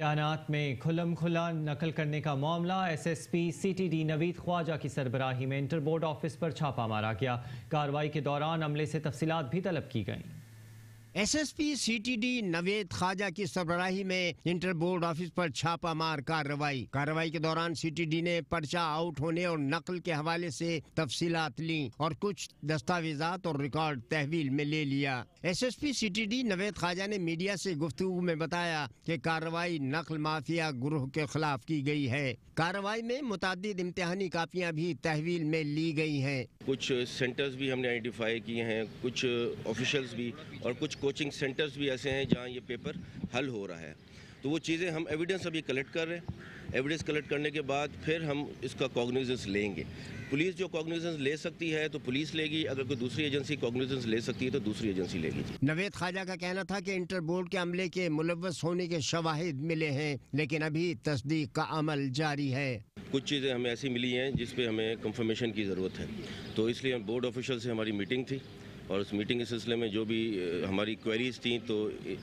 तैनात में खुलम खुला नकल करने का मामला एसएसपी सीटीडी नवीद ख्वाजा की सरबराही में इंटर बोर्ड ऑफिस पर छापा मारा गया कार्रवाई के दौरान अमले से तफसीत भी तलब की गई एसएसपी सीटीडी नवेद खाजा की सरबराही में इंटर बोर्ड ऑफिस पर छापामार कार्रवाई कार्रवाई के दौरान सीटीडी ने पर्चा आउट होने और नकल के हवाले से तफसीलात ली और कुछ दस्तावेजात और रिकॉर्ड तहवील में ले लिया एसएसपी सीटीडी नवेद खाजा ने मीडिया से गुफ्तु में बताया कि कार्रवाई नकल माफिया ग्रोह के खिलाफ की गई है कार्रवाई में मुतद इम्तहानी कापियाँ भी तहवील में ली गई हैं कुछ सेंटर्स भी हमने आइडेंटिफाई किए हैं कुछ ऑफिशल्स भी और कुछ कोचिंग सेंटर्स भी ऐसे हैं जहाँ ये पेपर हल हो रहा है तो वो चीज़ें हम एविडेंस अभी कलेक्ट कर रहे हैं एविडेंस कलेक्ट करने के बाद फिर हम इसका कॉग्निजेंस लेंगे पुलिस जो कॉग्निजेंस ले सकती है तो पुलिस लेगी अगर कोई दूसरी एजेंसी कॉग्निजेंस ले सकती है तो दूसरी एजेंसी लेगी नवेद खाजा का कहना था कि इंटर बोर्ड के अमले के मुलवस होने के शवाहिद मिले हैं लेकिन अभी तस्दीक का अमल जारी है कुछ चीज़ें हमें ऐसी मिली हैं जिस पे हमें कंफर्मेशन की ज़रूरत है तो इसलिए हम बोर्ड ऑफिशल से हमारी मीटिंग थी और उस मीटिंग के सिलसिले में जो भी हमारी क्वेरीज थी तो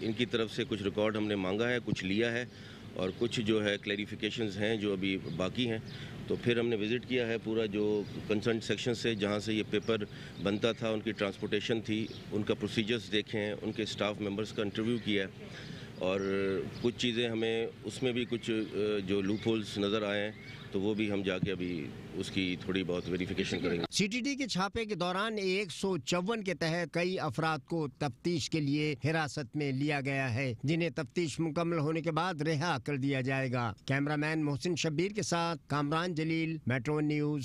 इनकी तरफ से कुछ रिकॉर्ड हमने मांगा है कुछ लिया है और कुछ जो है क्लैरिफिकेशन हैं जो अभी बाकी हैं तो फिर हमने विज़िट किया है पूरा जो कंसर्न सेक्शन से जहाँ से ये पेपर बनता था उनकी ट्रांसपोर्टेशन थी उनका प्रोसीजर्स देखे हैं उनके स्टाफ मेंबर्स का इंटरव्यू किया और कुछ चीज़ें हमें उसमें भी कुछ जो लूप होल्स नज़र आए हैं तो वो भी हम जाके अभी उसकी थोड़ी बहुत वेरिफिकेशन करेंगे सीटीडी के छापे के दौरान एक के तहत कई अफराद को तफ्तीश के लिए हिरासत में लिया गया है जिन्हें तफ्तीश मुकम्मल होने के बाद रिहा कर दिया जाएगा कैमरामैन मोहसिन शब्बीर के साथ कामरान जलील मेट्रो न्यूज